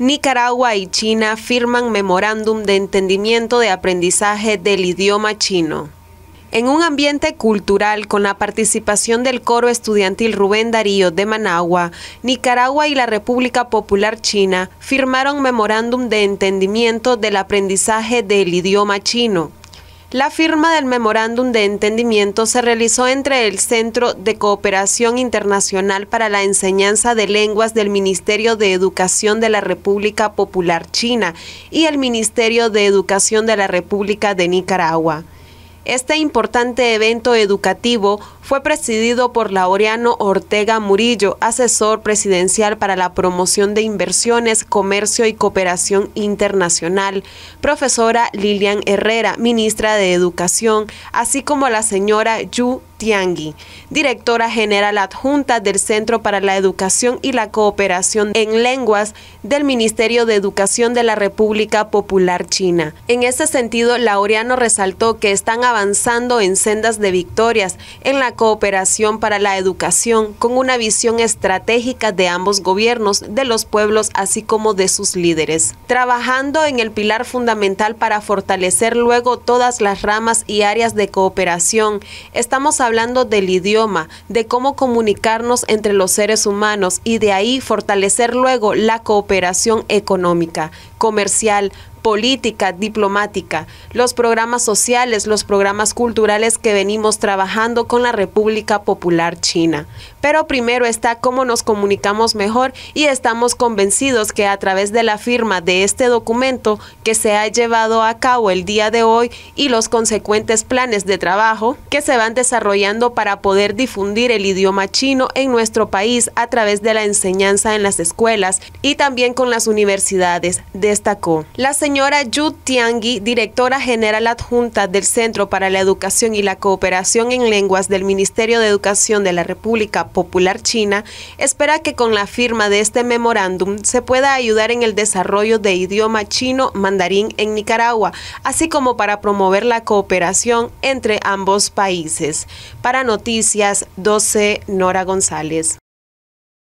Nicaragua y China firman memorándum de entendimiento de aprendizaje del idioma chino. En un ambiente cultural con la participación del coro estudiantil Rubén Darío de Managua, Nicaragua y la República Popular China firmaron memorándum de entendimiento del aprendizaje del idioma chino. La firma del memorándum de entendimiento se realizó entre el Centro de Cooperación Internacional para la Enseñanza de Lenguas del Ministerio de Educación de la República Popular China y el Ministerio de Educación de la República de Nicaragua. Este importante evento educativo fue presidido por Laureano Ortega Murillo, asesor presidencial para la promoción de inversiones, comercio y cooperación internacional, profesora Lilian Herrera, ministra de Educación, así como la señora Yu Tiangui, directora general adjunta del Centro para la Educación y la Cooperación en Lenguas del Ministerio de Educación de la República Popular China. En este sentido, Laureano resaltó que están avanzando en sendas de victorias en la cooperación para la educación con una visión estratégica de ambos gobiernos, de los pueblos, así como de sus líderes, trabajando en el pilar fundamental para fortalecer luego todas las ramas y áreas de cooperación. Estamos hablando del idioma, de cómo comunicarnos entre los seres humanos y de ahí fortalecer luego la cooperación económica, comercial, política, diplomática, los programas sociales, los programas culturales que venimos trabajando con la República Popular China. Pero primero está cómo nos comunicamos mejor y estamos convencidos que a través de la firma de este documento que se ha llevado a cabo el día de hoy y los consecuentes planes de trabajo que se van desarrollando para poder difundir el idioma chino en nuestro país a través de la enseñanza en las escuelas y también con las universidades, destacó. La señora Yu Tiangui, directora general adjunta del Centro para la Educación y la Cooperación en Lenguas del Ministerio de Educación de la República Popular China, espera que con la firma de este memorándum se pueda ayudar en el desarrollo de idioma chino mandarín en Nicaragua, así como para promover la cooperación entre ambos países. Para Noticias 12, Nora González.